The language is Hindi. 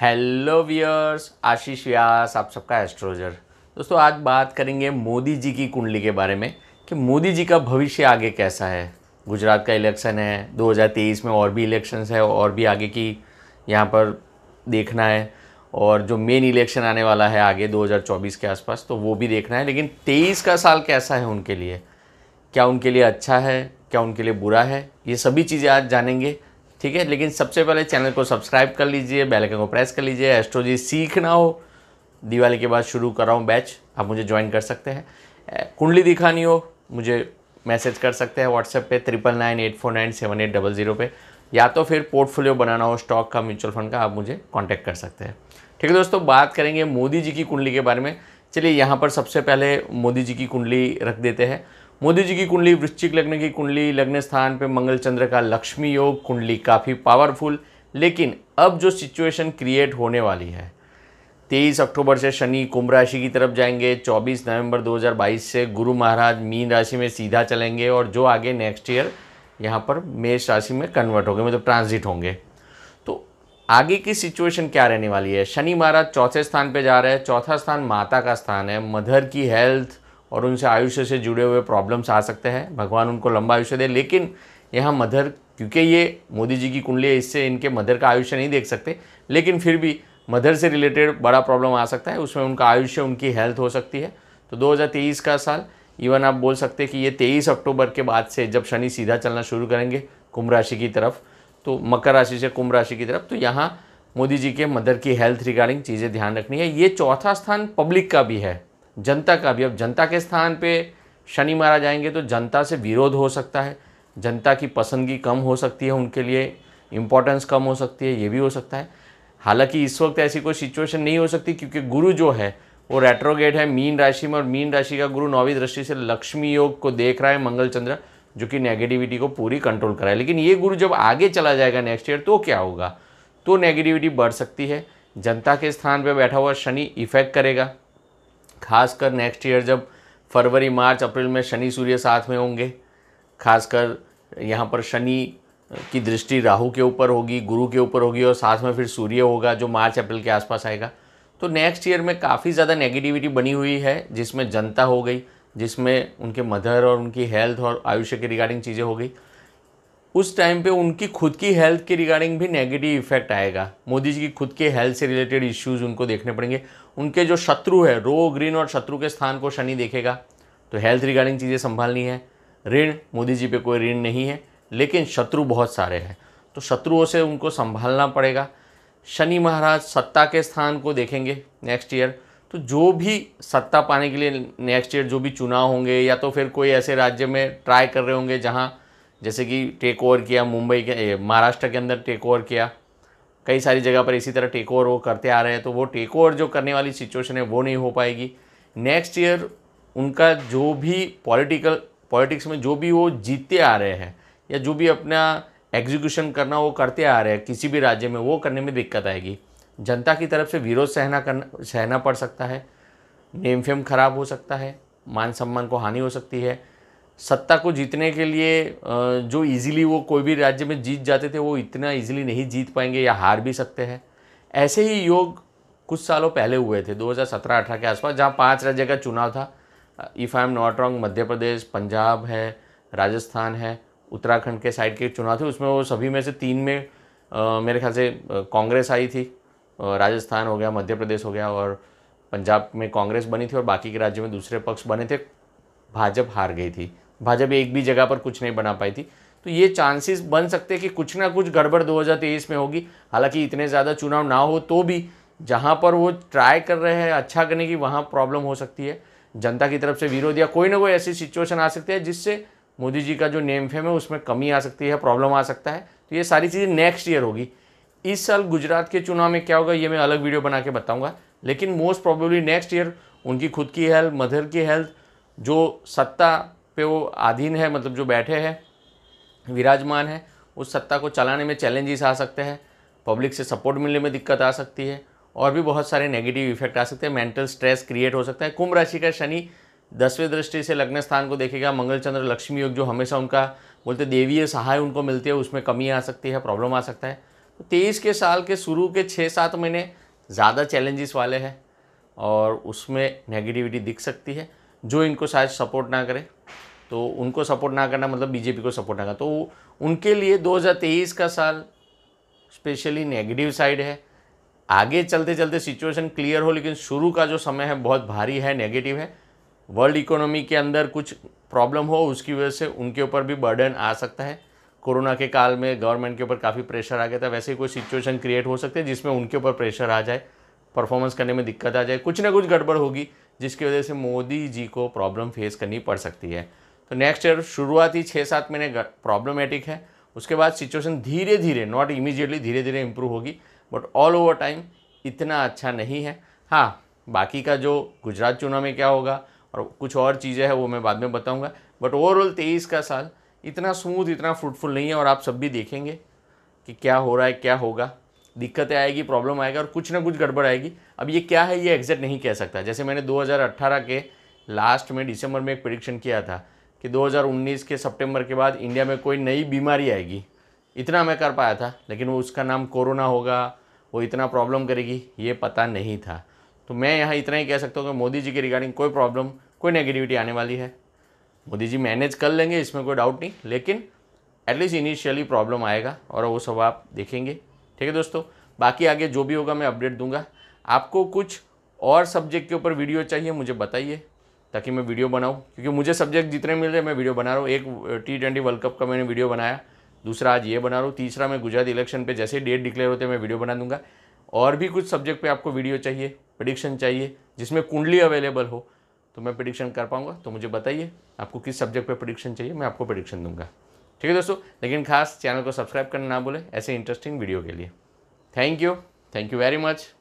हेलो वियर्स आशीष व्यास आप सबका एस्ट्रोलॉजर दोस्तों आज बात करेंगे मोदी जी की कुंडली के बारे में कि मोदी जी का भविष्य आगे कैसा है गुजरात का इलेक्शन है 2023 में और भी इलेक्शंस है और भी आगे की यहाँ पर देखना है और जो मेन इलेक्शन आने वाला है आगे 2024 के आसपास तो वो भी देखना है लेकिन तेईस का साल कैसा है उनके लिए क्या उनके लिए अच्छा है क्या उनके लिए बुरा है ये सभी चीज़ें आज जानेंगे ठीक है लेकिन सबसे पहले चैनल को सब्सक्राइब कर लीजिए बेल को प्रेस कर लीजिए एस्ट्रोलॉजी सीखना हो दिवाली के बाद शुरू कर रहा हूँ बैच आप मुझे ज्वाइन कर सकते हैं कुंडली दिखानी हो मुझे मैसेज कर सकते हैं व्हाट्सएप पे triple nine eight four nine seven eight double zero पे या तो फिर पोर्टफोलियो बनाना हो स्टॉक का म्यूचुअल फंड का आप मुझे कांटेक्ट कर सकते हैं ठीक है दोस्तों बात करेंगे मोदी जी की कुंडली के बारे में चलिए यहाँ पर सबसे पहले मोदी जी की कुंडली रख देते हैं मोदी जी की कुंडली वृश्चिक लग्न की कुंडली लग्न स्थान पे मंगल चंद्र का लक्ष्मी योग कुंडली काफ़ी पावरफुल लेकिन अब जो सिचुएशन क्रिएट होने वाली है तेईस अक्टूबर से शनि कुंभ राशि की तरफ जाएंगे चौबीस नवंबर 2022 से गुरु महाराज मीन राशि में सीधा चलेंगे और जो आगे नेक्स्ट ईयर यहाँ पर मेष राशि में कन्वर्ट हो गए मतलब ट्रांजिट होंगे तो आगे की सिचुएशन क्या रहने वाली है शनि महाराज चौथे स्थान पर जा रहे हैं चौथा स्थान माता का स्थान है मधर की हेल्थ और उनसे आयुष्य से जुड़े हुए प्रॉब्लम्स आ सकते हैं भगवान उनको लंबा आयुष्य दे लेकिन यहाँ मधर क्योंकि ये मोदी जी की कुंडली है इससे इनके मधर का आयुष्य नहीं देख सकते लेकिन फिर भी मधर से रिलेटेड बड़ा प्रॉब्लम आ सकता है उसमें उनका आयुष्य उनकी हेल्थ हो सकती है तो 2023 का साल इवन आप बोल सकते हैं कि ये 23 अक्टूबर के बाद से जब शनि सीधा चलना शुरू करेंगे कुंभ राशि की तरफ तो मकर राशि से कुंभ राशि की तरफ तो यहाँ मोदी जी के मदर की हेल्थ रिगार्डिंग चीज़ें ध्यान रखनी है ये चौथा स्थान पब्लिक का भी है जनता का भी अब जनता के स्थान पे शनि महाराज आएंगे तो जनता से विरोध हो सकता है जनता की पसंदगी कम हो सकती है उनके लिए इम्पोर्टेंस कम हो सकती है ये भी हो सकता है हालांकि इस वक्त ऐसी कोई सिचुएशन नहीं हो सकती क्योंकि गुरु जो है वो रेट्रोगेट है मीन राशि में और मीन राशि का गुरु नौवीं दृष्टि से लक्ष्मी योग को देख रहा है मंगल चंद्र जो कि नेगेटिविटी को पूरी कंट्रोल कर रहा है लेकिन ये गुरु जब आगे चला जाएगा नेक्स्ट ईयर तो क्या होगा तो नेगेटिविटी बढ़ सकती है जनता के स्थान पर बैठा हुआ शनि इफेक्ट करेगा खासकर नेक्स्ट ईयर जब फरवरी मार्च अप्रैल में शनि सूर्य साथ में होंगे खासकर यहाँ पर शनि की दृष्टि राहु के ऊपर होगी गुरु के ऊपर होगी और साथ में फिर सूर्य होगा जो मार्च अप्रैल के आसपास आएगा तो नेक्स्ट ईयर में काफ़ी ज़्यादा नेगेटिविटी बनी हुई है जिसमें जनता हो गई जिसमें उनके मदर और उनकी हेल्थ और आयुष्य के रिगार्डिंग चीज़ें हो गई उस टाइम पे उनकी खुद की हेल्थ के रिगार्डिंग भी नेगेटिव इफेक्ट आएगा मोदी जी की खुद के हेल्थ से रिलेटेड इश्यूज उनको देखने पड़ेंगे उनके जो शत्रु है रो ग्रीन और शत्रु के स्थान को शनि देखेगा तो हेल्थ रिगार्डिंग चीज़ें संभालनी है ऋण मोदी जी पे कोई ऋण नहीं है लेकिन शत्रु बहुत सारे हैं तो शत्रुओं से उनको संभालना पड़ेगा शनि महाराज सत्ता के स्थान को देखेंगे नेक्स्ट ईयर तो जो भी सत्ता पाने के लिए नेक्स्ट ईयर जो भी चुनाव होंगे या तो फिर कोई ऐसे राज्य में ट्राई कर रहे होंगे जहाँ जैसे कि टेक ओवर किया मुंबई के महाराष्ट्र के अंदर टेक ओवर किया कई सारी जगह पर इसी तरह टेक ओवर वो करते आ रहे हैं तो वो टेक ओवर जो करने वाली सिचुएशन है वो नहीं हो पाएगी नेक्स्ट ईयर उनका जो भी पॉलिटिकल पॉलिटिक्स में जो भी वो जीतते आ रहे हैं या जो भी अपना एग्जीक्यूशन करना वो करते आ रहे हैं किसी भी राज्य में वो करने में दिक्कत आएगी जनता की तरफ से विरोध सहना करना सहना पड़ सकता है नेम फेम खराब हो सकता है मान सम्मान को हानि हो सकती है सत्ता को जीतने के लिए जो इजीली वो कोई भी राज्य में जीत जाते थे वो इतना इजीली नहीं जीत पाएंगे या हार भी सकते हैं ऐसे ही योग कुछ सालों पहले हुए थे 2017-18 के आसपास जहाँ पांच राज्य का चुनाव था if I am not wrong Madhya Pradesh Punjab है राजस्थान है उत्तराखंड के साइड के चुनाव थे उसमें वो सभी में से तीन में आ, मेरे ख्याल से कांग्रेस आई थी राजस्थान हो गया मध्य प्रदेश हो गया और पंजाब में कांग्रेस बनी थी और बाकी के राज्य में दूसरे पक्ष बने थे भाजपा हार गई थी भाजपा एक भी जगह पर कुछ नहीं बना पाई थी तो ये चांसेस बन सकते हैं कि कुछ ना कुछ गड़बड़ 2023 में होगी हालांकि इतने ज़्यादा चुनाव ना हो तो भी जहाँ पर वो ट्राई कर रहे हैं अच्छा करने की वहाँ प्रॉब्लम हो सकती है जनता की तरफ से विरोध या कोई ना कोई ऐसी सिचुएशन आ सकती है जिससे मोदी जी का जो नेम फेम है उसमें कमी आ सकती है प्रॉब्लम आ सकता है तो ये सारी चीज़ें नेक्स्ट ईयर होगी इस साल गुजरात के चुनाव में क्या होगा ये मैं अलग वीडियो बना के बताऊँगा लेकिन मोस्ट प्रॉब्लली नेक्स्ट ईयर उनकी खुद की हेल्थ मदर की हेल्थ जो सत्ता पे वो आधीन है मतलब जो बैठे हैं विराजमान है उस सत्ता को चलाने में चैलेंजेस आ सकते हैं पब्लिक से सपोर्ट मिलने में दिक्कत आ सकती है और भी बहुत सारे नेगेटिव इफेक्ट आ सकते हैं मेंटल स्ट्रेस क्रिएट हो सकता है कुंभ राशि का शनि दसवें दृष्टि से लग्न स्थान को देखेगा मंगल चंद्र लक्ष्मी योग जो हमेशा उनका बोलते देवीय सहाय उनको मिलती है उसमें कमी आ सकती है प्रॉब्लम आ सकता है तो तेईस के साल के शुरू के छः सात महीने ज़्यादा चैलेंजेस वाले हैं और उसमें नेगेटिविटी दिख सकती है जो इनको शायद सपोर्ट ना करे तो उनको सपोर्ट ना करना मतलब बीजेपी को सपोर्ट ना करना तो उनके लिए 2023 का साल स्पेशली नेगेटिव साइड है आगे चलते चलते सिचुएशन क्लियर हो लेकिन शुरू का जो समय है बहुत भारी है नेगेटिव है वर्ल्ड इकोनॉमी के अंदर कुछ प्रॉब्लम हो उसकी वजह से उनके ऊपर भी बर्डन आ सकता है कोरोना के काल में गवर्नमेंट के ऊपर काफ़ी प्रेशर आ गया था वैसे ही कोई सिचुएशन क्रिएट हो सकते हैं जिसमें उनके ऊपर प्रेशर आ जाए परफॉर्मेंस करने में दिक्कत आ जाए कुछ ना कुछ गड़बड़ होगी जिसकी वजह से मोदी जी को प्रॉब्लम फेस करनी पड़ सकती है तो नेक्स्ट ईयर शुरुआती छः सात महीने प्रॉब्लमेटिक है उसके बाद सिचुएशन धीरे धीरे नॉट इमीजिएटली धीरे धीरे इम्प्रूव होगी बट ऑल ओवर टाइम इतना अच्छा नहीं है हाँ बाकी का जो गुजरात चुनाव में क्या होगा और कुछ और चीज़ें हैं वो मैं बाद में बताऊँगा बट ओवरऑल तेईस का साल इतना स्मूथ इतना फ्रूटफुल नहीं है और आप सब भी देखेंगे कि क्या हो रहा है क्या होगा दिक्कतें आएगी प्रॉब्लम आएगा और कुछ ना कुछ गड़बड़ आएगी अब ये क्या है ये एग्जैक्ट नहीं कह सकता जैसे मैंने 2018 के लास्ट में दिसंबर में एक प्रिडिक्शन किया था कि 2019 के सितंबर के बाद इंडिया में कोई नई बीमारी आएगी इतना मैं कर पाया था लेकिन वो उसका नाम कोरोना होगा वो इतना प्रॉब्लम करेगी ये पता नहीं था तो मैं यहाँ इतना ही कह सकता हूँ कि मोदी जी के रिगार्डिंग कोई प्रॉब्लम कोई नेगेटिविटी आने वाली है मोदी जी मैनेज कर लेंगे इसमें कोई डाउट नहीं लेकिन एटलीस्ट इनिशियली प्रॉब्लम आएगा और वो सब आप देखेंगे ठीक है दोस्तों बाकी आगे जो भी होगा मैं अपडेट दूंगा आपको कुछ और सब्जेक्ट के ऊपर वीडियो चाहिए मुझे बताइए ताकि मैं वीडियो बनाऊँ क्योंकि मुझे सब्जेक्ट जितने मिल रहे मैं वीडियो बना रहा हूँ एक टी ट्वेंटी वर्ल्ड कप का मैंने वीडियो बनाया दूसरा आज ये बना रहा हूँ तीसरा मैं गुजरात इलेक्शन पे जैसे डेट डिक्लेयर होते मैं वीडियो बना दूंगा और भी कुछ सब्जेक्ट पे आपको वीडियो चाहिए प्रडिक्शन चाहिए जिसमें कुंडली अवेलेबल हो तो मैं प्रडिक्शन कर पाऊँगा तो मुझे बताइए आपको किस सब्जेक्ट पर प्रडिक्शन चाहिए मैं आपको प्रडिक्शन दूंगा ठीक है दोस्तों लेकिन खास चैनल को सब्सक्राइब करना ना भूलें ऐसे इंटरेस्टिंग वीडियो के लिए thank you thank you very much